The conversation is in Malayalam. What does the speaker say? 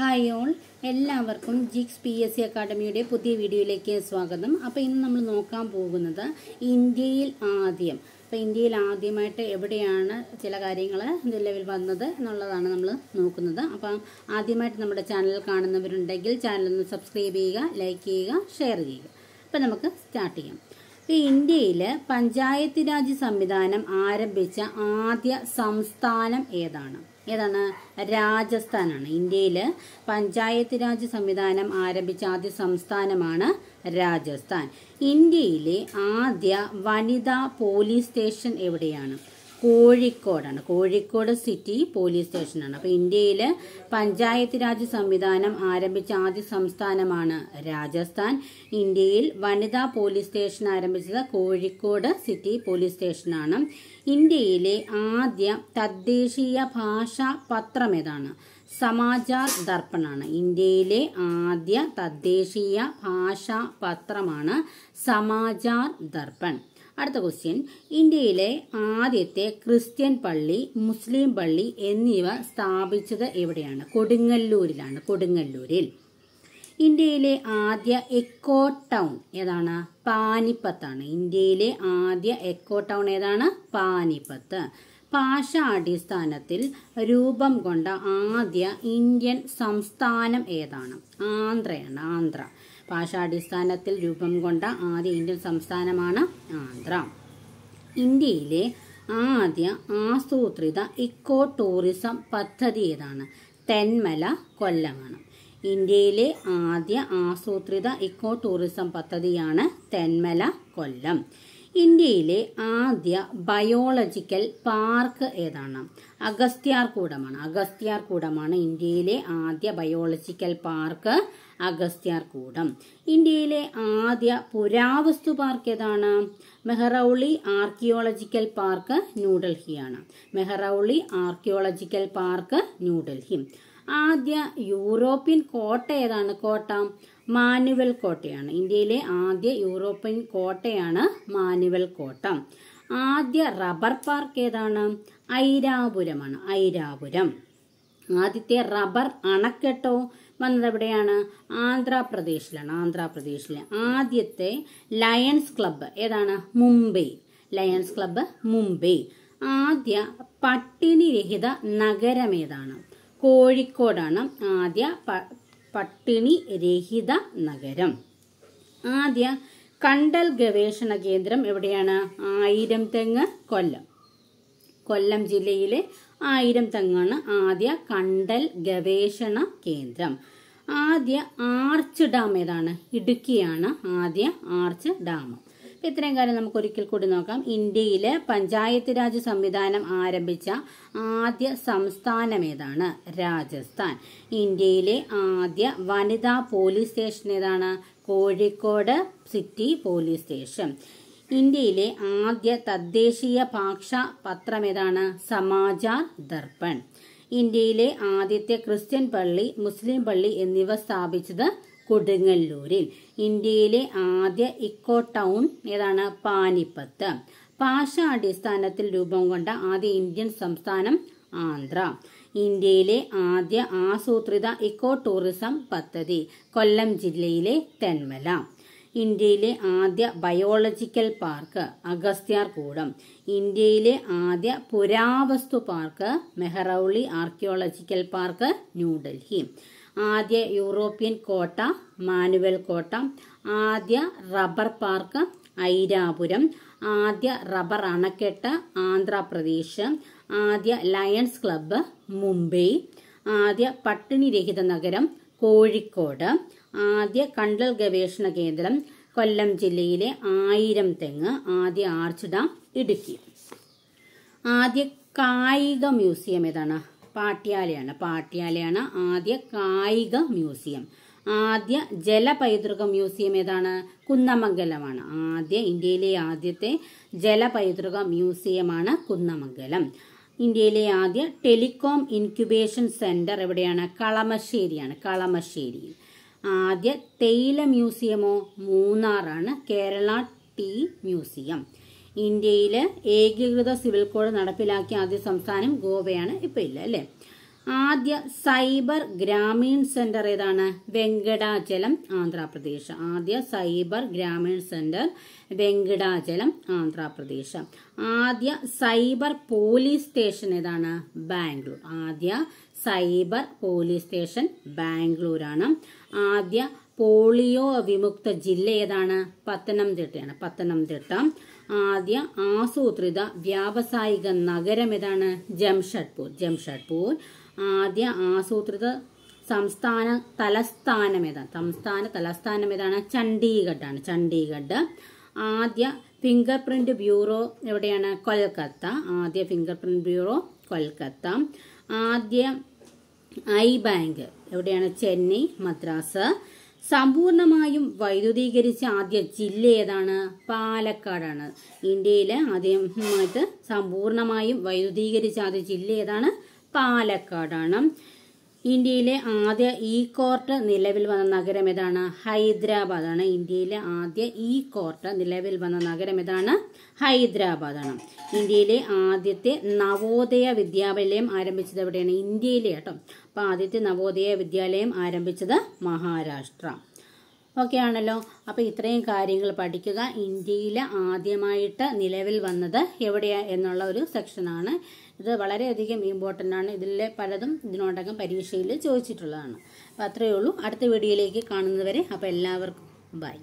ഹായ് ഓൾ എല്ലാവർക്കും ജിക്സ് പി എസ് സി അക്കാഡമിയുടെ പുതിയ വീഡിയോയിലേക്ക് സ്വാഗതം അപ്പോൾ ഇന്ന് നമ്മൾ നോക്കാൻ പോകുന്നത് ഇന്ത്യയിൽ ആദ്യം അപ്പോൾ ഇന്ത്യയിൽ ആദ്യമായിട്ട് എവിടെയാണ് ചില കാര്യങ്ങൾ നിലവിൽ വന്നത് എന്നുള്ളതാണ് നമ്മൾ നോക്കുന്നത് അപ്പം ആദ്യമായിട്ട് നമ്മുടെ ചാനൽ കാണുന്നവരുണ്ടെങ്കിൽ ചാനലൊന്ന് സബ്സ്ക്രൈബ് ചെയ്യുക ലൈക്ക് ചെയ്യുക ഷെയർ ചെയ്യുക അപ്പം നമുക്ക് സ്റ്റാർട്ട് ചെയ്യാം ഇന്ത്യയിൽ പഞ്ചായത്ത് രാജ് സംവിധാനം ആരംഭിച്ച ആദ്യ സംസ്ഥാനം ഏതാണ് ഏതാണ് രാജസ്ഥാനാണ് ഇന്ത്യയിൽ പഞ്ചായത്ത് രാജ് സംവിധാനം ആരംഭിച്ച ആദ്യ സംസ്ഥാനമാണ് രാജസ്ഥാൻ ഇന്ത്യയിലെ ആദ്യ വനിതാ പോലീസ് സ്റ്റേഷൻ എവിടെയാണ് കോഴിക്കോടാണ് കോഴിക്കോട് സിറ്റി പോലീസ് സ്റ്റേഷനാണ് അപ്പോൾ ഇന്ത്യയിൽ പഞ്ചായത്ത് രാജ് സംവിധാനം ആരംഭിച്ച ആദ്യ സംസ്ഥാനമാണ് രാജസ്ഥാൻ ഇന്ത്യയിൽ വനിതാ പോലീസ് സ്റ്റേഷൻ ആരംഭിച്ചത് കോഴിക്കോട് സിറ്റി പോലീസ് സ്റ്റേഷനാണ് ഇന്ത്യയിലെ ആദ്യ തദ്ദേശീയ ഭാഷാ പത്രം ഏതാണ് സമാചാർ ദർപ്പണാണ് ഇന്ത്യയിലെ ആദ്യ തദ്ദേശീയ ഭാഷാ പത്രമാണ് സമാചാർ ദർപ്പൺ അടുത്ത ക്വസ്റ്റ്യൻ ഇന്ത്യയിലെ ആദ്യത്തെ ക്രിസ്ത്യൻ പള്ളി മുസ്ലിം പള്ളി എന്നിവ സ്ഥാപിച്ചത് എവിടെയാണ് കൊടുങ്ങല്ലൂരിലാണ് കൊടുങ്ങല്ലൂരിൽ ഇന്ത്യയിലെ ആദ്യ എക്കോ ടൗൺ ഏതാണ് പാനിപ്പത്താണ് ഇന്ത്യയിലെ ആദ്യ എക്കോ ടൗൺ ഏതാണ് പാനിപ്പത്ത് ഭാഷ അടിസ്ഥാനത്തിൽ രൂപം കൊണ്ട ആദ്യ ഇന്ത്യൻ സംസ്ഥാനം ഏതാണ് ആന്ധ്രയാണ് ആന്ധ്ര ഭാഷാടിസ്ഥാനത്തിൽ രൂപം കൊണ്ട ആദ്യ ഇന്ത്യൻ സംസ്ഥാനമാണ് ആന്ധ്ര ഇന്ത്യയിലെ ആദ്യ ആസൂത്രിത ഇക്കോ ടൂറിസം പദ്ധതി ഏതാണ് തെന്മല കൊല്ലമാണ് ഇന്ത്യയിലെ ആദ്യ ആസൂത്രിത ഇക്കോ ടൂറിസം പദ്ധതിയാണ് തെന്മല കൊല്ലം ഇന്ത്യയിലെ ആദ്യ ബയോളജിക്കൽ പാർക്ക് ഏതാണ് അഗസ്ത്യാർകൂടമാണ് അഗസ്ത്യാർകൂടമാണ് ഇന്ത്യയിലെ ആദ്യ ബയോളജിക്കൽ പാർക്ക് അഗസ്ത്യാർകൂടം കൂടം ഇന്ത്യയിലെ ആദ്യ പുരാവസ്തു പാർക്ക് ഏതാണ് മെഹ്റൌളി ആർക്കിയോളജിക്കൽ പാർക്ക് ന്യൂഡൽഹിയാണ് മെഹ്റൌളി ആർക്കിയോളജിക്കൽ പാർക്ക് ന്യൂഡൽഹി ആദ്യ യൂറോപ്യൻ കോട്ട ഏതാണ് കോട്ട മാനുവൽ കോട്ടയാണ് ഇന്ത്യയിലെ ആദ്യ യൂറോപ്യൻ കോട്ടയാണ് മാനുവൽ കോട്ട ആദ്യ റബ്ബർ പാർക്ക് ഏതാണ് ഐരാപുരമാണ് ഐരാപുരം ആദ്യത്തെ റബ്ബർ അണക്കെട്ടോ വന്നത് എവിടെയാണ് ആന്ധ്രാപ്രദേശിലാണ് ആന്ധ്രാപ്രദേശിലെ ആദ്യത്തെ ലയൺസ് ക്ലബ്ബ് ഏതാണ് മുംബൈ ലയൺസ് ക്ലബ്ബ് മുംബൈ ആദ്യ പട്ടിണി രഹിത നഗരം ഏതാണ് കോഴിക്കോടാണ് ആദ്യ പട്ടിണി രഹിത നഗരം ആദ്യ കണ്ടൽ ഗവേഷണ കേന്ദ്രം എവിടെയാണ് ആയിരം തെങ്ങ് കൊല്ലം കൊല്ലം ജില്ലയിലെ ആയിരം തെങ്ങാണ് ആദ്യ കണ്ടൽ ഗവേഷണ കേന്ദ്രം ആദ്യ ആർച്ച് ഡാം ഏതാണ് ഇടുക്കിയാണ് ആദ്യ ആർച്ച് ഡാം ഇത്രയും കാര്യം നമുക്ക് ഒരിക്കൽ കൂടി നോക്കാം ഇന്ത്യയിലെ പഞ്ചായത്ത് രാജ് സംവിധാനം ആരംഭിച്ച ആദ്യ സംസ്ഥാനം ഏതാണ് രാജസ്ഥാൻ ഇന്ത്യയിലെ ആദ്യ വനിതാ പോലീസ് സ്റ്റേഷൻ ഏതാണ് കോഴിക്കോട് സിറ്റി പോലീസ് സ്റ്റേഷൻ ഇന്ത്യയിലെ ആദ്യ തദ്ദേശീയ ഭാഷ ഏതാണ് സമാജ ദർപ്പൺ ഇന്ത്യയിലെ ആദ്യത്തെ ക്രിസ്ത്യൻ പള്ളി മുസ്ലിം പള്ളി എന്നിവ സ്ഥാപിച്ചത് കൊടുങ്ങല്ലൂരിൽ ഇന്ത്യയിലെ ആദ്യ ഇക്കോ ടൗൺ ഏതാണ് പാനിപ്പത്ത് ഭാഷ അടിസ്ഥാനത്തിൽ രൂപം കൊണ്ട ആദ്യ ഇന്ത്യൻ സംസ്ഥാനം ആന്ധ്ര ഇന്ത്യയിലെ ആദ്യ ആസൂത്രിത ഇക്കോ ടൂറിസം പദ്ധതി കൊല്ലം ജില്ലയിലെ തെന്മല ഇന്ത്യയിലെ ആദ്യ ബയോളജിക്കൽ പാർക്ക് അഗസ്ത്യാർകൂടം ഇന്ത്യയിലെ ആദ്യ പുരാവസ്തു park Mehrauli archaeological park New Delhi ആദ്യ യൂറോപ്യൻ കോട്ട മാനുവൽ കോട്ട ആദ്യ റബ്ബർ പാർക്ക് ഐരാപുരം ആദ്യ റബ്ബർ അണക്കെട്ട് ആന്ധ്രാപ്രദേശ് ആദ്യ ലയൺസ് ക്ലബ്ബ് മുംബൈ ആദ്യ പട്ടിണി രഹിത നഗരം കോഴിക്കോട് ആദ്യ കണ്ടൽ ഗവേഷണ കേന്ദ്രം കൊല്ലം ജില്ലയിലെ ആയിരം തെങ്ങ് ആദ്യ ആർച്ച് ഡാം ഇടുക്കി ആദ്യ കായിക മ്യൂസിയം ഏതാണ് പാട്യാലയാണ് പാട്യാലയാണ് ആദ്യ കായിക മ്യൂസിയം ആദ്യ ജലപൈതൃക മ്യൂസിയം ഏതാണ് കുന്നമംഗലമാണ് ആദ്യ ഇന്ത്യയിലെ ആദ്യത്തെ ജലപൈതൃക മ്യൂസിയമാണ് കുന്നമംഗലം ഇന്ത്യയിലെ ആദ്യ ടെലികോം ഇൻക്യുബേഷൻ സെന്റർ എവിടെയാണ് കളമശ്ശേരിയാണ് കളമശ്ശേരിയിൽ ആദ്യ തേയില മ്യൂസിയമോ മൂന്നാറാണ് കേരള ടീ മ്യൂസിയം ഇന്ത്യയിൽ ഏകീകൃത സിവിൽ കോഡ് നടപ്പിലാക്കിയ ആദ്യ സംസ്ഥാനം ഗോവയാണ് ഇപ്പോൾ ഇല്ല അല്ലേ ആദ്യ സൈബർ ഗ്രാമീൺ സെന്റർ ഏതാണ് വെങ്കടാചലം ആന്ധ്രാപ്രദേശ് ആദ്യ സൈബർ ഗ്രാമീൺ സെന്റർ വെങ്കടാചലം ആന്ധ്രാപ്രദേശ് ആദ്യ സൈബർ പോലീസ് സ്റ്റേഷൻ ഏതാണ് ബാംഗ്ലൂർ ആദ്യ സൈബർ പോലീസ് സ്റ്റേഷൻ ബാംഗ്ലൂരാണ് ആദ്യ പോളിയോ വിമുക്ത ജില്ല ഏതാണ് പത്തനംതിട്ടയാണ് പത്തനംതിട്ട ആദ്യ ആസൂത്രിത വ്യാവസായിക നഗരം ഏതാണ് ജംഷഡ്പൂർ ജംഷഡ്പൂർ ആദ്യ ആസൂത്രിത സംസ്ഥാന തലസ്ഥാനം ഏതാണ് സംസ്ഥാന തലസ്ഥാനം ഏതാണ് ആണ് ചണ്ഡീഗഡ് ആദ്യ ഫിംഗർ പ്രിന്റ് ബ്യൂറോ എവിടെയാണ് കൊൽക്കത്ത ആദ്യ ഫിംഗർ പ്രിന്റ് ബ്യൂറോ കൊൽക്കത്ത ആദ്യ ഐ ബാങ്ക് എവിടെയാണ് ചെന്നൈ മദ്രാസ് സമ്പൂർണമായും വൈദ്യുതീകരിച്ച ആദ്യ ജില്ല ഏതാണ് പാലക്കാടാണ് ഇന്ത്യയിലെ ആദ്യമായിട്ട് സമ്പൂർണമായും വൈദ്യുതീകരിച്ച ആദ്യ ജില്ല ഏതാണ് പാലക്കാടാണ് ഇന്ത്യയിലെ ആദ്യ ഇ കോർട്ട് നിലവിൽ വന്ന നഗരം ഏതാണ് ഹൈദരാബാദാണ് ഇന്ത്യയിലെ ആദ്യ ഇ കോർട്ട് നിലവിൽ വന്ന നഗരം ഏതാണ് ഹൈദരാബാദാണ് ഇന്ത്യയിലെ ആദ്യത്തെ നവോദയ വിദ്യാലയം ആരംഭിച്ചത് എവിടെയാണ് ഇന്ത്യയിലെ കേട്ടോ അപ്പോൾ ആദ്യത്തെ നവോദയ വിദ്യാലയം ആരംഭിച്ചത് മഹാരാഷ്ട്ര ഒക്കെയാണല്ലോ അപ്പോൾ ഇത്രയും കാര്യങ്ങൾ പഠിക്കുക ഇന്ത്യയിൽ ആദ്യമായിട്ട് നിലവിൽ വന്നത് എവിടെയാ എന്നുള്ള ഒരു സെക്ഷനാണ് ഇത് വളരെയധികം ഇമ്പോർട്ടൻ്റ് ആണ് ഇതിലെ പലതും ഇതിനോടകം പരീക്ഷയിൽ ചോദിച്ചിട്ടുള്ളതാണ് അപ്പോൾ അത്രയേ ഉള്ളൂ അടുത്ത വീഡിയോയിലേക്ക് കാണുന്നവരെ അപ്പോൾ എല്ലാവർക്കും ബൈ